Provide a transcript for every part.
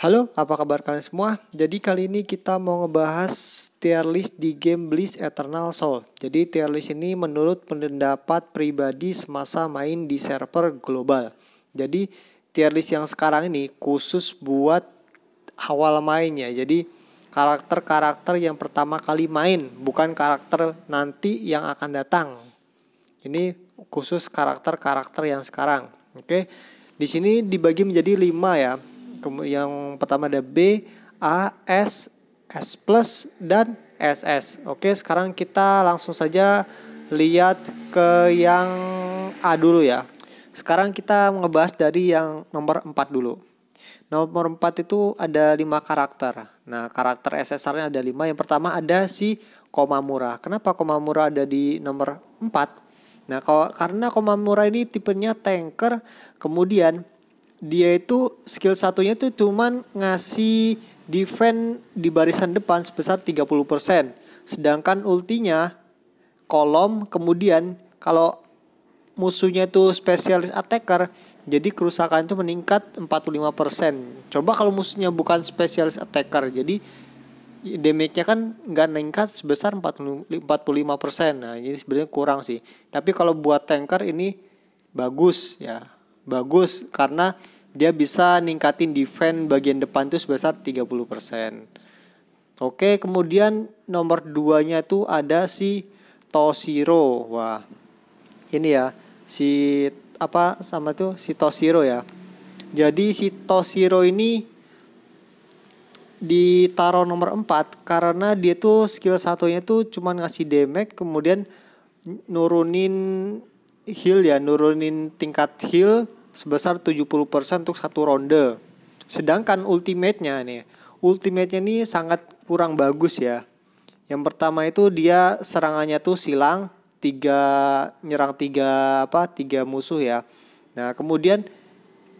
Halo, apa kabar kalian semua? Jadi kali ini kita mau ngebahas tier list di game Bliss Eternal Soul. Jadi tier list ini menurut pendapat pribadi semasa main di server global. Jadi tier list yang sekarang ini khusus buat awal mainnya. Jadi karakter-karakter yang pertama kali main, bukan karakter nanti yang akan datang. Ini khusus karakter-karakter yang sekarang. Oke. Di sini dibagi menjadi 5 ya yang pertama ada B, A, S, S plus dan SS. Oke, sekarang kita langsung saja lihat ke yang A dulu ya. Sekarang kita ngebahas dari yang nomor 4 dulu. Nomor 4 itu ada 5 karakter. Nah, karakter SSR-nya ada 5. Yang pertama ada si koma murah Kenapa koma murah ada di nomor 4? Nah, kalau karena koma murah ini tipenya tanker, kemudian dia itu skill satunya tuh cuman ngasih defense di barisan depan sebesar 30%. Sedangkan ultinya kolom kemudian kalau musuhnya itu spesialis attacker, jadi kerusakan itu meningkat 45%. Coba kalau musuhnya bukan spesialis attacker, jadi damage-nya kan nggak meningkat sebesar 40, 45%. Nah, ini sebenarnya kurang sih. Tapi kalau buat tanker ini bagus ya bagus karena dia bisa ningkatin defense bagian depan itu sebesar 30%. Oke, kemudian nomor 2-nya itu ada si Toshiro. Wah. Ini ya, si apa sama tuh si Toshiro ya. Jadi si Toshiro ini ditaruh nomor 4 karena dia tuh skill satunya tuh cuman ngasih damage kemudian nurunin heal ya, nurunin tingkat heal sebesar 70% untuk satu ronde. Sedangkan ultimate-nya nih, ultimate-nya ini sangat kurang bagus ya. Yang pertama itu dia serangannya tuh silang, tiga nyerang tiga apa tiga musuh ya. Nah kemudian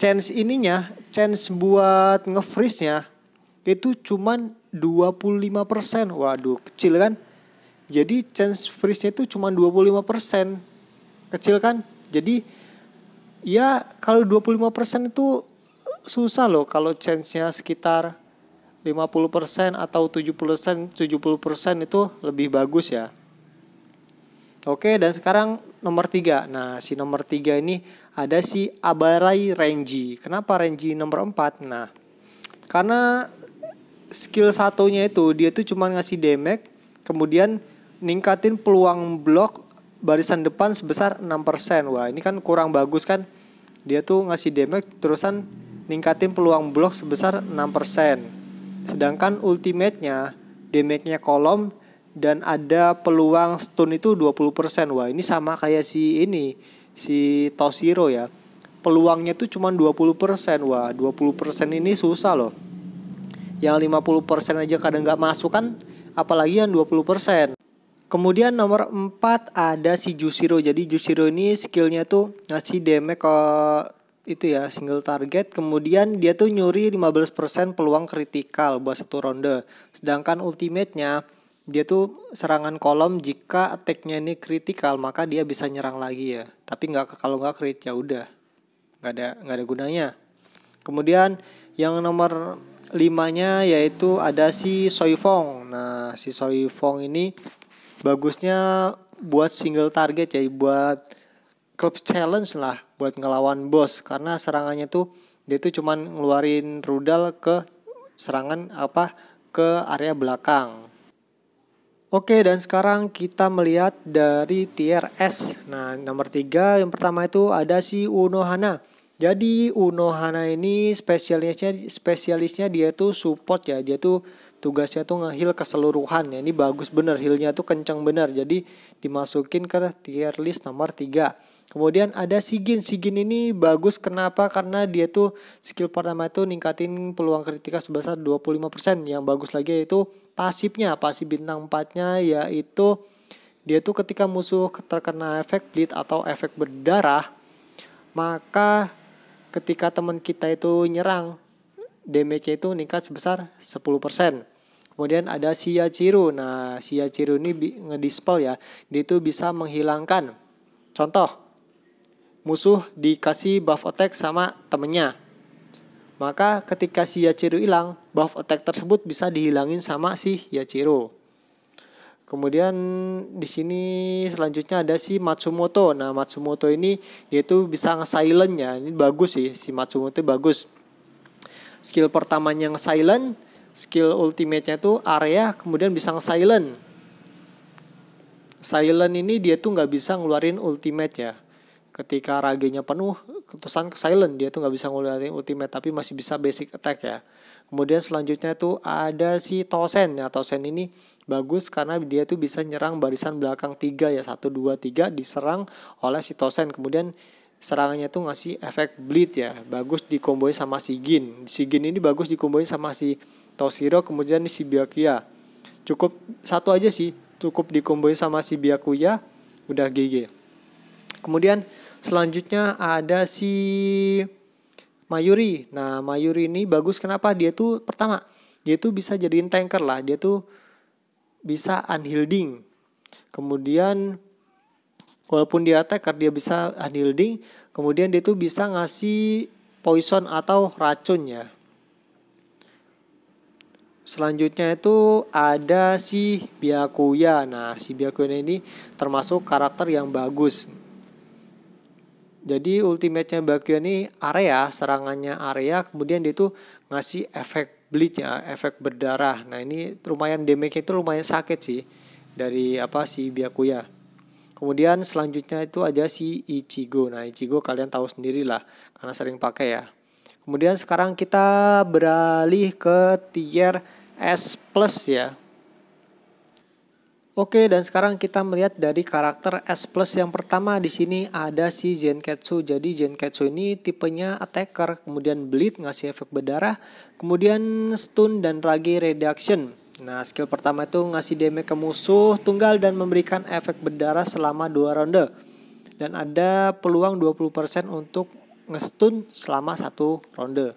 chance ininya, chance buat nge-freeze-nya itu cuman 25%. Waduh, kecil kan? Jadi chance freeze-nya itu cuma 25%. Kecil kan? Jadi ya kalau 25% itu susah loh kalau chance-nya sekitar 50% atau 70% 70% itu lebih bagus ya. Oke, dan sekarang nomor 3 Nah, si nomor 3 ini ada si Abarai Renji. Kenapa Renji nomor 4? Nah, karena skill satunya itu dia tuh cuma ngasih damage, kemudian ningkatin peluang block barisan depan sebesar 6%. Wah, ini kan kurang bagus kan. Dia tuh ngasih damage terusan ningkatin peluang blok sebesar 6%. Sedangkan ultimate-nya damage-nya kolom dan ada peluang stun itu 20%. Wah, ini sama kayak si ini, si Toshiro ya. Peluangnya tuh cuma 20%. Wah, 20% ini susah loh. Yang 50% aja kadang nggak masuk kan, apalagi yang 20%. Kemudian nomor 4 ada si Jusiro. Jadi Jusiro ini skillnya tuh ngasih damage ke itu ya single target kemudian dia tuh nyuri 15% peluang kritikal buat satu ronde sedangkan ultimate-nya dia tuh serangan kolom jika attack-nya ini kritikal maka dia bisa nyerang lagi ya tapi nggak kalau nggak crit ya udah nggak ada nggak ada gunanya kemudian yang nomor limanya yaitu ada si Soifong nah si Soifong ini bagusnya buat single target ya buat club challenge lah buat ngelawan bos karena serangannya tuh dia tuh cuman ngeluarin rudal ke serangan apa ke area belakang. Oke dan sekarang kita melihat dari tier S. Nah nomor tiga yang pertama itu ada si Unohana. Jadi Unohana ini spesialisnya spesialisnya dia tuh support ya dia tuh tugasnya tuh ngehil keseluruhan ya ini bagus bener healnya tuh kencang bener jadi dimasukin ke tier list nomor 3 kemudian ada Sigin Sigin ini bagus kenapa karena dia tuh skill pertama itu ningkatin peluang kritika sebesar 25% yang bagus lagi yaitu pasifnya pasif bintang 4 nya yaitu dia tuh ketika musuh terkena efek bleed atau efek berdarah maka ketika teman kita itu nyerang DMC itu meningkat sebesar 10%. Kemudian ada Sia Ciru. Nah, Sia Ciru ini ngedispel ya. Dia itu bisa menghilangkan. Contoh, musuh dikasih buff attack sama temennya. Maka ketika si Ciro hilang, buff attack tersebut bisa dihilangin sama si Ciro. Kemudian di sini selanjutnya ada si Matsumoto. Nah, Matsumoto ini dia itu bisa nge-silent ya. Ini bagus sih, si Matsumoto bagus skill pertamanya yang silent skill ultimate-nya tuh area kemudian bisa nge silent silent ini dia tuh nggak bisa ngeluarin ultimate ya ketika raganya penuh keputusan ke silent dia tuh nggak bisa ngeluarin ultimate tapi masih bisa basic attack ya kemudian selanjutnya tuh ada si Tosen ya Tosen ini bagus karena dia tuh bisa nyerang barisan belakang tiga ya satu dua tiga diserang oleh si Tosen kemudian serangannya tuh ngasih efek bleed ya bagus dikomboin sama si Gin si Gin ini bagus dikomboin sama si Toshiro kemudian si Biakuya. cukup satu aja sih cukup dikomboin sama si Biakuya udah GG kemudian selanjutnya ada si Mayuri nah Mayuri ini bagus kenapa dia tuh pertama dia tuh bisa jadiin tanker lah dia tuh bisa unhealing. kemudian walaupun dia attacker dia bisa unyielding kemudian dia tuh bisa ngasih poison atau racun ya selanjutnya itu ada si Biakuya. nah si Byakuya ini termasuk karakter yang bagus jadi ultimate-nya Byakuya ini area serangannya area kemudian dia tuh ngasih efek bleed ya efek berdarah nah ini lumayan damage itu lumayan sakit sih dari apa si Biakuya. Kemudian selanjutnya itu ada si Ichigo. Nah, Ichigo kalian tahu sendiri lah karena sering pakai ya. Kemudian sekarang kita beralih ke tier S plus ya. Oke, dan sekarang kita melihat dari karakter S plus yang pertama di sini ada si Zenketsu. Jadi Zenketsu ini tipenya attacker, kemudian bleed ngasih efek berdarah, kemudian stun dan lagi reduction. Nah, skill pertama itu ngasih damage ke musuh tunggal dan memberikan efek berdarah selama 2 ronde. Dan ada peluang 20% untuk ngestun selama satu ronde.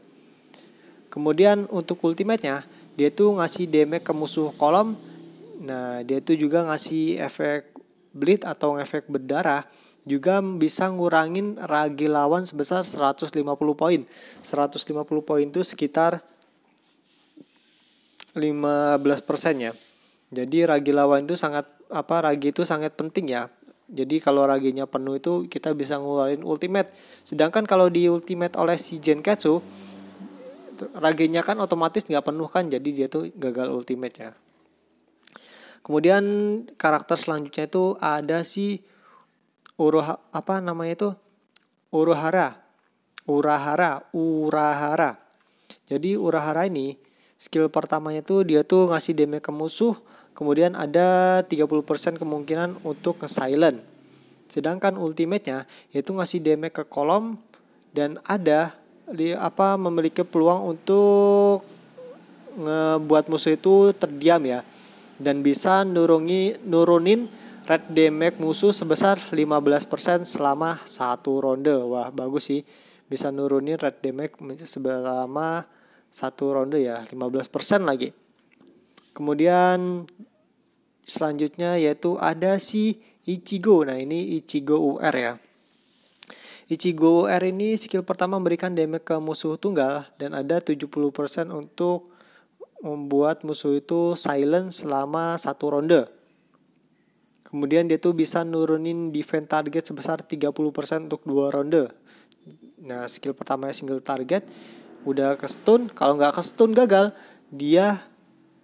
Kemudian untuk ultimate-nya, dia tuh ngasih damage ke musuh kolom. Nah, dia tuh juga ngasih efek bleed atau efek berdarah juga bisa ngurangin ragi lawan sebesar 150 poin. 150 poin itu sekitar 15% ya. Jadi ragi lawan itu sangat apa ragi itu sangat penting ya. Jadi kalau raginya penuh itu kita bisa ngeluarin ultimate. Sedangkan kalau di ultimate oleh si Genkatsu raginya kan otomatis nggak penuh kan jadi dia tuh gagal ultimate ya. Kemudian karakter selanjutnya itu ada si Uro apa namanya itu Uruhara. Urahara, Urahara. Jadi Urahara ini skill pertamanya tuh dia tuh ngasih damage ke musuh kemudian ada 30% kemungkinan untuk ke silent sedangkan ultimate-nya yaitu ngasih damage ke kolom dan ada di apa memiliki peluang untuk ngebuat musuh itu terdiam ya dan bisa nurungi nurunin red damage musuh sebesar 15% selama satu ronde. Wah, bagus sih. Bisa nurunin red damage selama satu ronde ya 15% lagi kemudian selanjutnya yaitu ada si Ichigo nah ini Ichigo UR ya Ichigo UR ini skill pertama memberikan damage ke musuh tunggal dan ada 70% untuk membuat musuh itu silent selama satu ronde. Kemudian dia tuh bisa nurunin defense target sebesar 30% untuk dua ronde. Nah, skill pertamanya single target udah ke stun kalau nggak ke stun gagal dia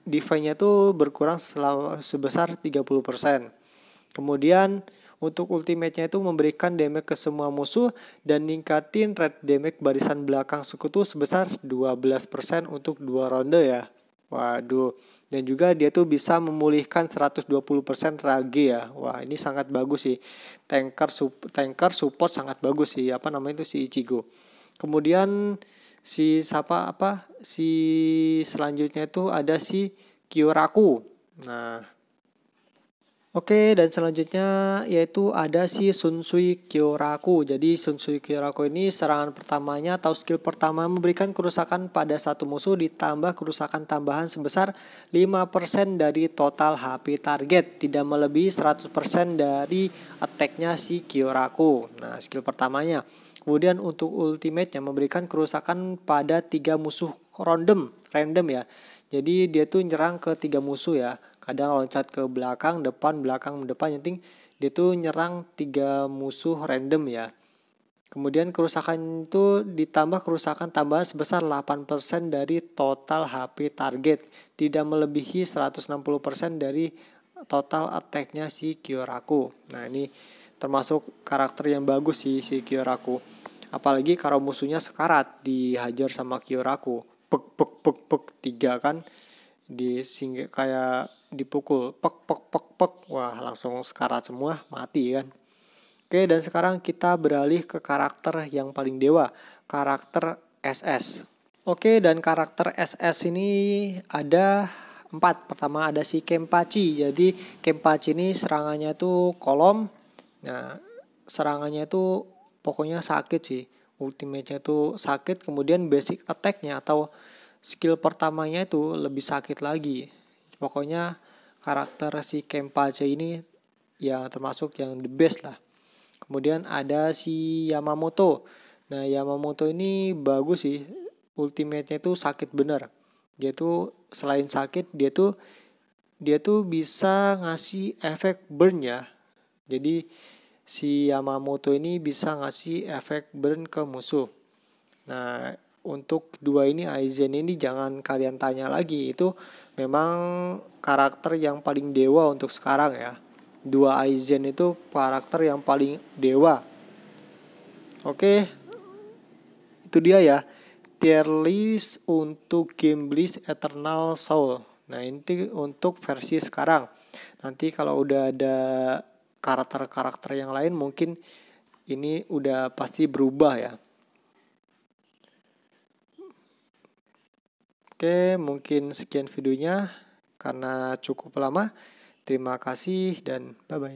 defense nya tuh berkurang selama, sebesar 30%. Kemudian untuk ultimate-nya itu memberikan damage ke semua musuh dan ningkatin red damage barisan belakang sekutu sebesar 12% untuk dua ronde ya. Waduh. Dan juga dia tuh bisa memulihkan 120% rage ya. Wah, ini sangat bagus sih. Tanker sup tanker support sangat bagus sih. Apa namanya itu si Ichigo. Kemudian si siapa apa si selanjutnya itu ada si Kyoraku. Nah, Oke, dan selanjutnya yaitu ada si Sunsui Kyoraku. Jadi Sunsui Kyoraku ini serangan pertamanya atau skill pertama memberikan kerusakan pada satu musuh ditambah kerusakan tambahan sebesar 5% dari total HP target, tidak melebihi 100% dari attack-nya si Kyoraku. Nah, skill pertamanya. Kemudian untuk ultimate yang memberikan kerusakan pada tiga musuh random, random ya. Jadi dia tuh nyerang ke tiga musuh ya. Kadang loncat ke belakang, depan, belakang, depan. Yang penting dia tuh nyerang tiga musuh random ya. Kemudian kerusakan itu ditambah kerusakan tambahan sebesar 8% dari total HP target, tidak melebihi 160% dari total attack-nya si Kyoraku. Nah, ini termasuk karakter yang bagus sih si Kyoraku apalagi kalau musuhnya sekarat dihajar sama Kyoraku pek pek pek pek tiga kan di sing kayak dipukul pek pek pek pek wah langsung sekarat semua mati kan oke dan sekarang kita beralih ke karakter yang paling dewa karakter SS oke dan karakter SS ini ada empat pertama ada si Kempachi jadi Kempachi ini serangannya tuh kolom Nah, serangannya itu pokoknya sakit sih. Ultimate-nya itu sakit, kemudian basic attack-nya atau skill pertamanya itu lebih sakit lagi. Pokoknya karakter si Kempace ini ya termasuk yang the best lah. Kemudian ada si Yamamoto. Nah, Yamamoto ini bagus sih. Ultimate-nya itu sakit bener. Dia tuh selain sakit, dia tuh dia tuh bisa ngasih efek burn ya jadi si Yamamoto ini bisa ngasih efek burn ke musuh. Nah, untuk dua ini Aizen ini jangan kalian tanya lagi itu memang karakter yang paling dewa untuk sekarang ya. Dua Aizen itu karakter yang paling dewa. Oke. Itu dia ya. Tier list untuk game Bliss Eternal Soul. Nah, ini untuk versi sekarang. Nanti kalau udah ada karakter-karakter yang lain mungkin ini udah pasti berubah ya. Oke, mungkin sekian videonya karena cukup lama. Terima kasih dan bye-bye.